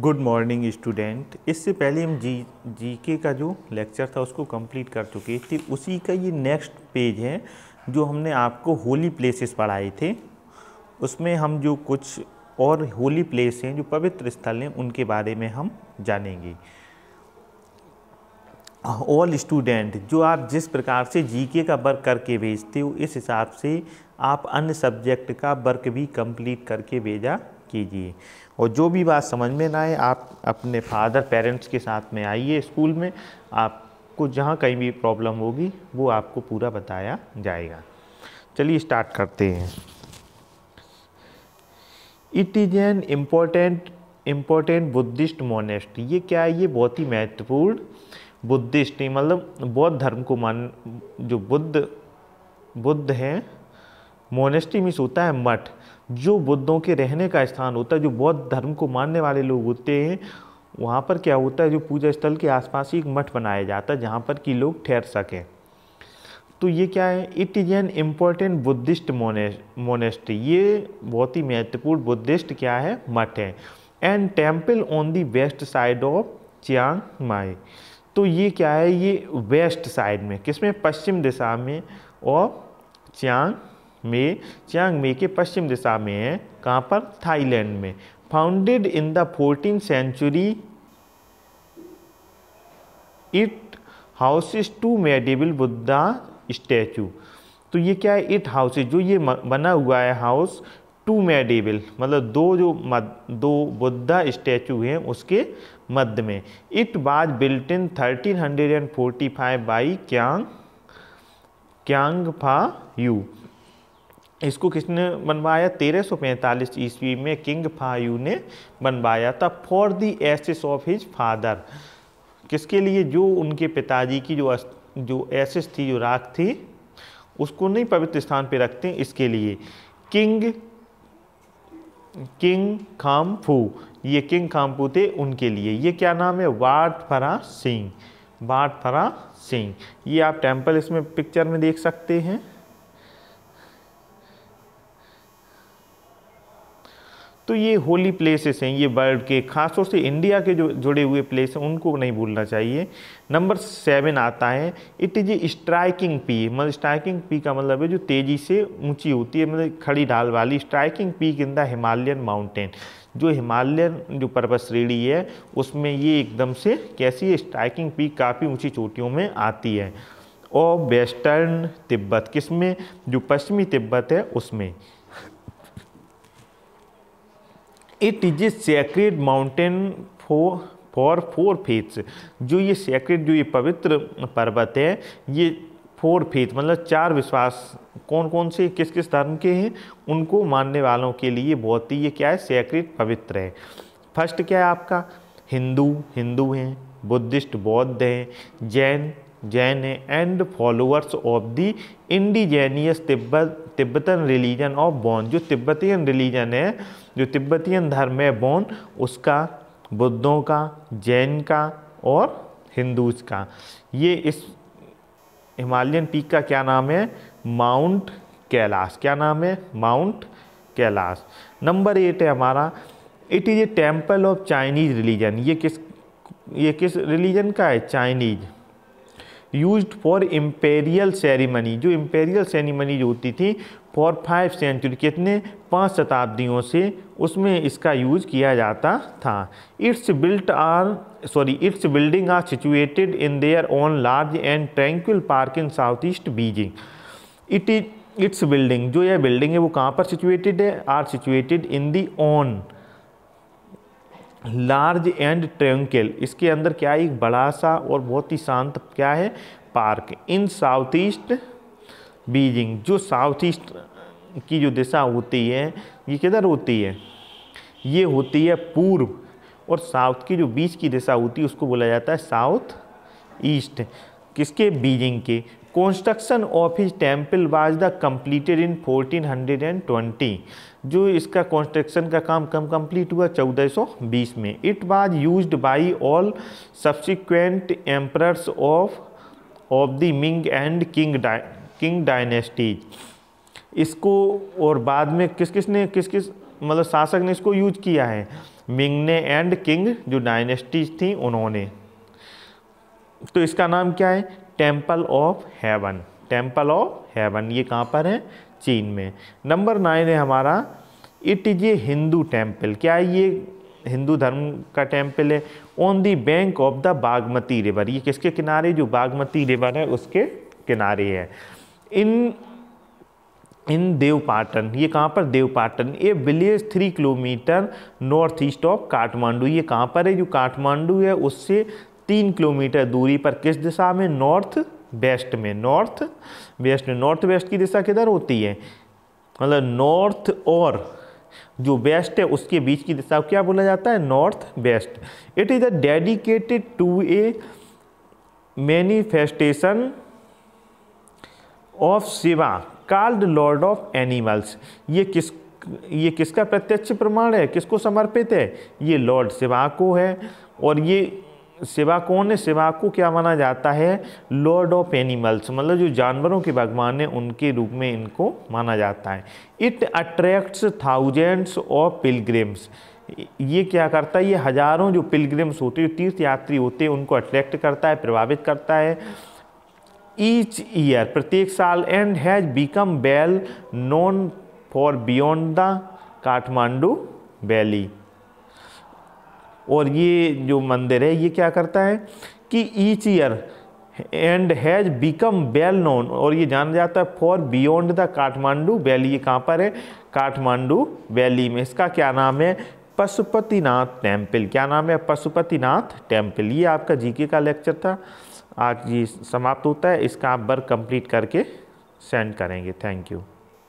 good morning student इससे पहले हम जी जीके का जो लेक्चर था उसको कंप्लीट कर चुके थे उसी का ये नेक्स्ट पेज है जो हमने आपको होली प्लेसेस पढ़ाए थे उसमें हम जो कुछ और होली प्लेस हैं जो पवित्र स्थल हैं उनके बारे में हम जानेंगे ऑल स्टूडेंट जो आप जिस प्रकार से जीके का वर्क करके भेजते हो इस हिसाब से आप अन्य सब्जेक्ट का वर्क भी कंप्लीट करके भेजा कीजिए और जो भी बात समझ में ना आए आप अपने फादर पेरेंट्स के साथ में आइए स्कूल में आपको जहाँ कहीं भी प्रॉब्लम होगी वो आपको पूरा बताया जाएगा चलिए स्टार्ट करते हैं it is an important important Buddhist monastery ये क्या है ये बहुत ही महत्वपूर्ण बुद्धिस्ट मतलब बौद्ध धर्म को मान जो बुद्ध बुद्ध हैं मोनेस्ट्री मीन्स होता है मठ जो बुद्धों के रहने का स्थान होता है जो बौद्ध धर्म को मानने वाले लोग होते हैं वहाँ पर क्या होता है जो पूजा स्थल के आसपास ही एक मठ बनाया जाता है जहाँ पर कि लोग ठहर सकें तो ये क्या है it is an important Buddhist मोने मोनेस्ट्री ये बहुत ही महत्वपूर्ण बुद्धिस्ट क्या है मठ है and temple on the west side of Chiang Mai तो ये क्या है ये वेस्ट साइड में किसमें पश्चिम दिशा में और चियांग में चियांग मे के पश्चिम दिशा में है कहाँ पर थाईलैंड में founded in the fourteen century it houses two मेडिबल बुद्धा स्टैचू तो ये क्या है इट हाउसेज जो ये बना हुआ है हाउस टू मेडिबल मतलब दो जो मद, दो बुद्धा स्टैचू हैं उसके मध्य में it was built in thirteen hundred and forty five by Kyang Kyang Pha Yu इसको किसने बनवाया 1345 ईस्वी में किंग फायू ने बनवाया था for the ashes of his father किसके लिए जो उनके पिताजी की जो जो एसिस थी जो राख थी उसको नहीं पवित्र स्थान पे रखते हैं इसके लिए किंग किंग फू ये किंग फू थे उनके लिए ये क्या नाम है वाट फरा सिंह वाट फरा सिंह ये आप टेम्पल इसमें पिक्चर में देख सकते हैं तो ये होली प्लेसेस हैं ये वर्ल्ड के ख़ासतौर से इंडिया के जो जुड़े हुए प्लेस हैं उनको नहीं भूलना चाहिए नंबर सेवन आता है it is a striking peak मतलब स्ट्राइकिंग पी का मतलब है जो तेज़ी से ऊंची होती है मतलब खड़ी ढाल वाली striking peak in the Himalayan mountain जो हिमालयन जो पर्वत श्रेणी है उसमें ये एकदम से कैसी है स्ट्राइकिंग पीक काफ़ी ऊँची चोटियों में आती है और वेस्टर्न तिब्बत किस में जो पश्चिमी तिब्बत है उसमें it is a sacred mountain for for four faiths जो ये सेक्रेड जो ये पवित्र पर्वत है ये फोर फेथ मतलब चार विश्वास कौन कौन से किस किस धर्म के हैं उनको मानने वालों के लिए बहुत ही ये क्या है सेक्रेड पवित्र है फर्स्ट क्या है आपका हिंदू हिंदू हैं बुद्धिस्ट बौद्ध हैं Jain Jain and followers of the indigenous Tibet Tibetan religion of Bon जो तिब्बतियन रिलीजन है जो तिब्बतियन धर्म है बॉन उसका बुद्धों का जैन का और हिंदूज का ये इस हिमालयन पीक का क्या नाम है माउंट कैलाश क्या नाम है माउंट कैलाश नंबर एट है हमारा it is a temple of Chinese religion ये किस ये किस रिलीजन का है Chinese used for imperial ceremony जो इम्पेरियल जो होती थी फॉर फाइव सेंचुरी कितने पाँच शताब्दियों से उसमें इसका यूज किया जाता था its built are sorry its building are situated in their own large and tranquil park in south east Beijing it is its building जो यह बिल्डिंग है वो कहाँ पर सिचुएटेड है are situated in the own large and tranquil इसके अंदर क्या है एक बड़ा सा और बहुत ही शांत क्या है park in south east Beijing जो साउथ ईस्ट की जो दिशा होती है ये किधर होती है ये होती है पूर्व और साउथ की जो बीच की दिशा होती है उसको बोला जाता है साउथ ईस्ट किसके बीजिंग के construction of his temple was the completed in 1420 जो इसका कंस्ट्रक्शन का काम कम कम्प्लीट हुआ 1420 में it was used by all subsequent emperors of of the Ming and Qing Qing dynasties इसको और बाद में किस किस ने किस किस मतलब शासक ने इसको यूज किया है मिंग ने एंड किंग जो डायनेस्टीज थी उन्होंने तो इसका नाम क्या है temple of heaven temple of heaven ये कहाँ पर है चीन में नंबर नाइन है हमारा it is a Hindu temple क्या है ये हिंदू धर्म का टेम्पल है on the bank of the Bagmati river ये किसके किनारे जो बागमती रिवर है उसके किनारे है इन इन देवपाटन ये कहाँ पर देवपाटन ये village three kilometre north east of Kathmandu ये कहाँ पर है जो काठमांडू है उससे तीन किलोमीटर दूरी पर किस दिशा में नॉर्थ वेस्ट में नॉर्थ वेस्ट में नॉर्थ वेस्ट की दिशा किधर होती है मतलब नॉर्थ और जो वेस्ट है उसके बीच की दिशा क्या बोला जाता है north west it is a dedicated to a manifestation of Shiva called lord of animals ये किस ये किसका प्रत्यक्ष प्रमाण है किसको समर्पित है ये लॉर्ड शिवा को है और ये कौन है सेवा को क्या माना जाता है लॉर्ड ऑफ एनिमल्स मतलब जो जानवरों के भगवान हैं उनके रूप में इनको माना जाता है it attracts thousands of pilgrims ये क्या करता है ये हज़ारों जो पिलग्रिम्स होते हैं तीर्थ यात्री होते हैं उनको अट्रैक्ट करता है प्रभावित करता है ईच ईयर प्रत्येक साल and has become well known for beyond the Kathmandu valley और ये जो मंदिर है ये क्या करता है कि each year and has become well known और ये जाना जाता है for beyond the Kathmandu valley ये कहाँ पर है काठमांडू वैली में इसका क्या नाम है पशुपतिनाथ टेम्पल क्या नाम है पशुपतिनाथ टेम्पल ये आपका जीके का लेक्चर था आज ये समाप्त होता है इसका आप वर्क कंप्लीट करके सेंड करेंगे थैंक यू